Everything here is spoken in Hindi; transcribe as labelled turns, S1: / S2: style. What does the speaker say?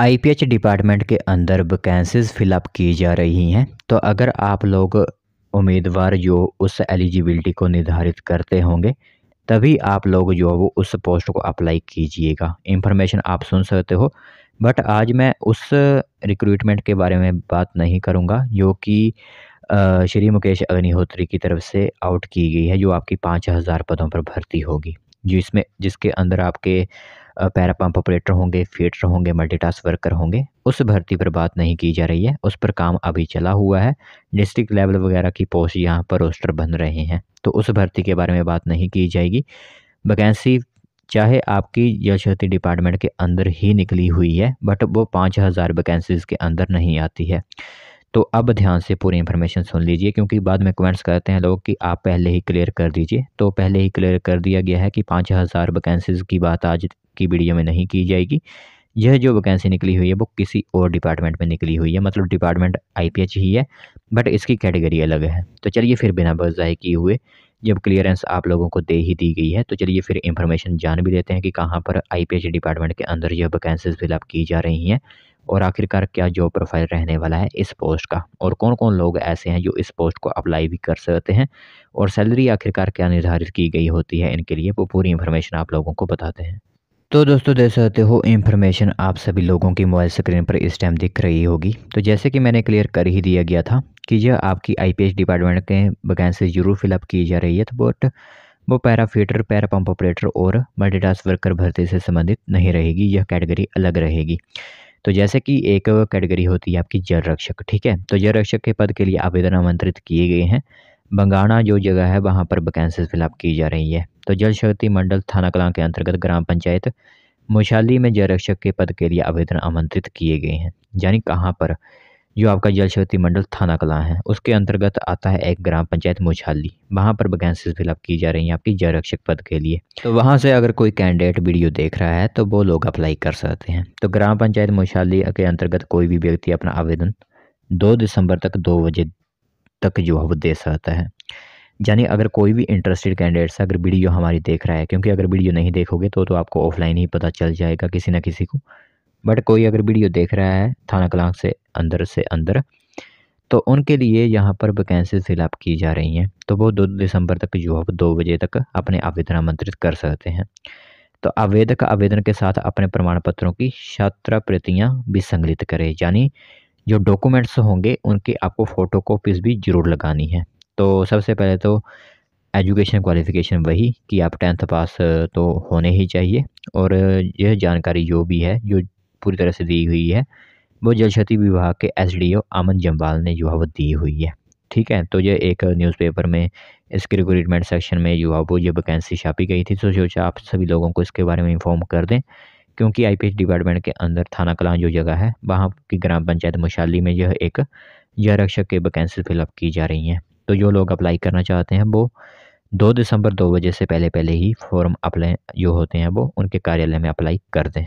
S1: आईपीएच डिपार्टमेंट के अंदर वैकेंसीज फिलअप की जा रही हैं तो अगर आप लोग उम्मीदवार जो उस एलिजिबिलिटी को निर्धारित करते होंगे तभी आप लोग जो है वो उस पोस्ट को अप्लाई कीजिएगा इंफॉर्मेशन आप सुन सकते हो बट आज मैं उस रिक्रूटमेंट के बारे में बात नहीं करूँगा जो कि श्री मुकेश अग्निहोत्री की तरफ से आउट की गई है जो आपकी पाँच हज़ार पदों पर भर्ती होगी जिसमें जिसके अंदर आपके पैरा पंप ऑपरेटर होंगे फीटर होंगे मल्टीटास्क वर्कर होंगे उस भर्ती पर बात नहीं की जा रही है उस पर काम अभी चला हुआ है डिस्ट्रिक्ट लेवल वगैरह की पोस्ट यहाँ पर रोस्टर बन रहे हैं तो उस भर्ती के बारे में बात नहीं की जाएगी वैकेंसी चाहे आपकी शक्ति डिपार्टमेंट के अंदर ही निकली हुई है बट वो पाँच हज़ार वैकेंसीज़ के अंदर नहीं आती है तो अब ध्यान से पूरी इन्फॉर्मेशन सुन लीजिए क्योंकि बाद में कमेंट्स करते हैं लोग कि आप पहले ही क्लियर कर दीजिए तो पहले ही क्लियर कर दिया गया है कि पाँच हज़ार वैकेंसीज़ की बात आज की वीडियो में नहीं की जाएगी यह जो वैकेंसी निकली हुई है वो किसी और डिपार्टमेंट में निकली हुई है मतलब डिपार्टमेंट आईपीएच ही है बट इसकी कैटेगरी अलग है तो चलिए फिर बिना बस जाहिर किए हुए जब क्लियरेंस आप लोगों को दे ही दी गई है तो चलिए फिर इंफॉर्मेशन जान भी लेते हैं कि कहाँ पर आई डिपार्टमेंट के अंदर यह वैकेंसीज फिलअप की जा रही हैं और आखिरकार क्या जॉब प्रोफाइल रहने वाला है इस पोस्ट का और कौन कौन लोग ऐसे हैं जो इस पोस्ट को अप्लाई भी कर सकते हैं और सैलरी आखिरकार क्या निर्धारित की गई होती है इनके लिए वो पूरी इन्फॉर्मेशन आप लोगों को बताते हैं तो दोस्तों देख सकते हो इन्फॉर्मेशन आप सभी लोगों की मोबाइल स्क्रीन पर इस टाइम दिख रही होगी तो जैसे कि मैंने क्लियर कर ही दिया गया था कि यह आपकी आईपीएस डिपार्टमेंट के वैकेंसी जरूर फिलअप की जा रही है तो बट वो पैराफीटर पैरा पंप ऑपरेटर और मल्टीटास्क वर्कर भर्ती से संबंधित नहीं रहेगी यह कैटेगरी अलग रहेगी तो जैसे कि एक कैटेगरी होती है आपकी जल रक्षक ठीक है तो जल रक्षक के पद के लिए आवेदन आमंत्रित किए गए हैं बंगाना जो जगह है वहाँ पर वैकेंसी फिलअप की जा रही है तो जल शक्ति मंडल थाना कलां के अंतर्गत ग्राम पंचायत मोशाली में जल रक्षक के पद के लिए आवेदन आमंत्रित किए गए हैं यानी कहाँ पर जो आपका जल शक्ति मंडल थाना कला है उसके अंतर्गत आता है एक ग्राम पंचायत मोछाली वहाँ पर वैकेंसीज फिलअप की जा रही हैं आपकी जल रक्षक पद के लिए तो वहाँ से अगर कोई कैंडिडेट वीडियो देख रहा है तो वो लोग अप्लाई कर सकते हैं तो ग्राम पंचायत मोशाली के अंतर्गत कोई भी व्यक्ति अपना आवेदन दो दिसंबर तक दो बजे तक जो है वो दे सकता है यानी अगर कोई भी इंटरेस्टेड कैंडिडेट्स अगर वीडियो हमारी देख रहा है क्योंकि अगर वीडियो नहीं देखोगे तो तो आपको ऑफलाइन ही पता चल जाएगा किसी ना किसी को बट कोई अगर वीडियो देख रहा है थाना कलां से अंदर से अंदर तो उनके लिए यहाँ पर वैकेंसी फिलअप की जा रही हैं तो वो दो दिसंबर तक है दो बजे तक अपने आवेदन आमंत्रित कर सकते हैं तो आवेदक आवेदन के साथ अपने प्रमाण पत्रों की छात्रा प्रतियाँ भी संगलित करें यानी जो डॉक्यूमेंट्स होंगे उनके आपको फ़ोटो कॉपीज़ भी ज़रूर लगानी है तो सबसे पहले तो एजुकेशन क्वालिफ़िकेशन वही कि आप टेंथ पास तो होने ही चाहिए और यह जानकारी जो भी है जो पूरी तरह से दी हुई है वो जल शक्ति विभाग के एसडीओ अमन जम्बाल ने जो है वो दी हुई है ठीक है तो ये एक न्यूज़पेपर में इसके रिक्रूटमेंट सेक्शन में जो है वो ये वैकेंसी छापी गई थी तो सोचा आप सभी लोगों को इसके बारे में इन्फॉर्म कर दें क्योंकि आईपीएच डिपार्टमेंट के अंदर थाना कलां जो जगह है वहाँ की ग्राम पंचायत मुशाली में यह एक जय रक्षक के वैकेंसी फिलअप की जा रही हैं तो जो लोग अप्लाई करना चाहते हैं वो दो दिसंबर दो बजे से पहले पहले ही फॉर्म अप्लाई जो होते हैं वो उनके कार्यालय में अप्लाई कर दें